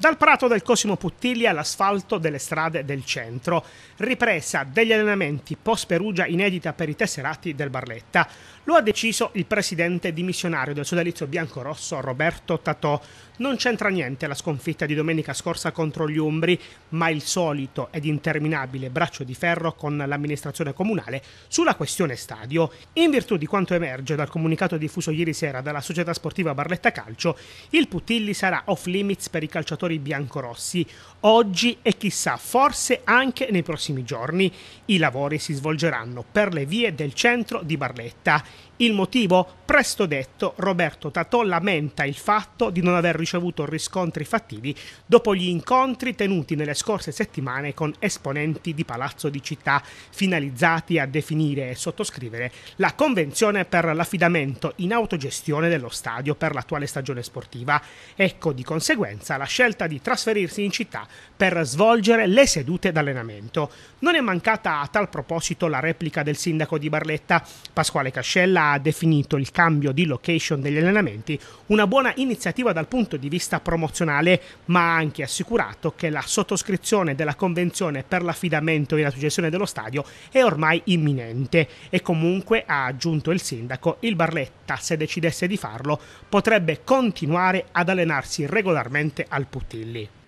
Dal prato del Cosimo Puttigli all'asfalto delle strade del centro, ripresa degli allenamenti post Perugia inedita per i tesserati del Barletta. Lo ha deciso il presidente dimissionario del sodalizio biancorosso Roberto Tatò. Non c'entra niente la sconfitta di domenica scorsa contro gli Umbri, ma il solito ed interminabile braccio di ferro con l'amministrazione comunale sulla questione stadio. In virtù di quanto emerge dal comunicato diffuso ieri sera dalla società sportiva Barletta Calcio, il Putilli sarà off limits per i calciatori calciatori biancorossi oggi e chissà forse anche nei prossimi giorni. I lavori si svolgeranno per le vie del centro di Barletta. Il motivo? Presto detto, Roberto Tatò lamenta il fatto di non aver ricevuto riscontri fattivi dopo gli incontri tenuti nelle scorse settimane con esponenti di Palazzo di Città, finalizzati a definire e sottoscrivere la convenzione per l'affidamento in autogestione dello stadio per l'attuale stagione sportiva. Ecco di conseguenza la scelta scelta di trasferirsi in città per svolgere le sedute d'allenamento. Non è mancata a tal proposito la replica del sindaco di Barletta. Pasquale Cascella ha definito il cambio di location degli allenamenti una buona iniziativa dal punto di vista promozionale, ma ha anche assicurato che la sottoscrizione della convenzione per l'affidamento e la successione dello stadio è ormai imminente e comunque, ha aggiunto il sindaco, il Barletta, se decidesse di farlo, potrebbe continuare ad allenarsi regolarmente al Puttana. tele.